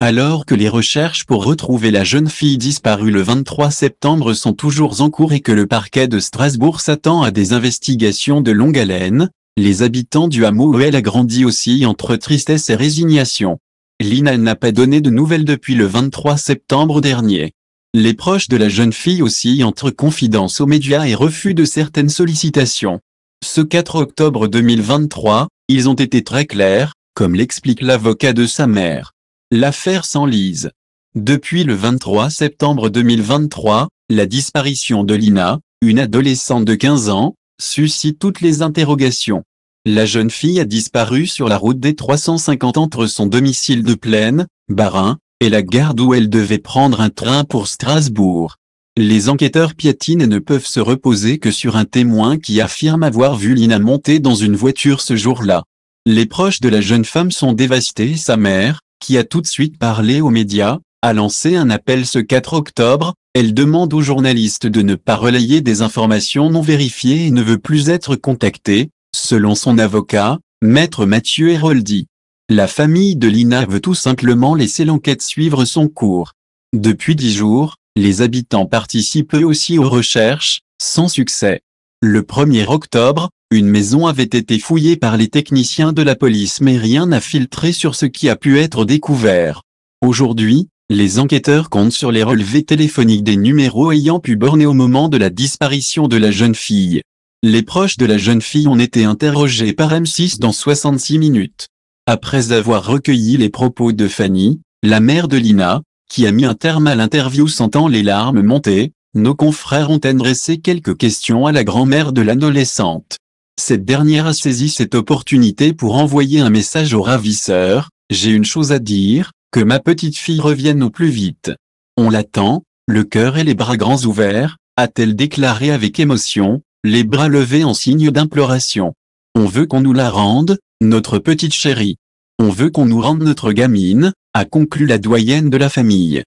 Alors que les recherches pour retrouver la jeune fille disparue le 23 septembre sont toujours en cours et que le parquet de Strasbourg s'attend à des investigations de longue haleine, les habitants du hameau où elle a grandi aussi entre tristesse et résignation. Lina n'a pas donné de nouvelles depuis le 23 septembre dernier. Les proches de la jeune fille aussi entre confidence aux médias et refus de certaines sollicitations. Ce 4 octobre 2023, ils ont été très clairs, comme l'explique l'avocat de sa mère. L'affaire s'enlise. Depuis le 23 septembre 2023, la disparition de Lina, une adolescente de 15 ans, suscite toutes les interrogations. La jeune fille a disparu sur la route des 350 entre son domicile de Plaine, Barin, et la gare d'où elle devait prendre un train pour Strasbourg. Les enquêteurs piétinent et ne peuvent se reposer que sur un témoin qui affirme avoir vu Lina monter dans une voiture ce jour-là. Les proches de la jeune femme sont dévastés et sa mère, qui a tout de suite parlé aux médias, a lancé un appel ce 4 octobre, elle demande aux journalistes de ne pas relayer des informations non vérifiées et ne veut plus être contactée, selon son avocat, maître Mathieu Héroldi. La famille de Lina veut tout simplement laisser l'enquête suivre son cours. Depuis dix jours, les habitants participent eux aussi aux recherches, sans succès. Le 1er octobre, une maison avait été fouillée par les techniciens de la police mais rien n'a filtré sur ce qui a pu être découvert. Aujourd'hui, les enquêteurs comptent sur les relevés téléphoniques des numéros ayant pu borner au moment de la disparition de la jeune fille. Les proches de la jeune fille ont été interrogés par M6 dans 66 minutes. Après avoir recueilli les propos de Fanny, la mère de Lina, qui a mis un terme à l'interview sentant les larmes monter, nos confrères ont adressé quelques questions à la grand-mère de l'adolescente. Cette dernière a saisi cette opportunité pour envoyer un message au ravisseur, j'ai une chose à dire, que ma petite fille revienne au plus vite. On l'attend, le cœur et les bras grands ouverts, a-t-elle déclaré avec émotion, les bras levés en signe d'imploration. On veut qu'on nous la rende, notre petite chérie. On veut qu'on nous rende notre gamine, a conclu la doyenne de la famille.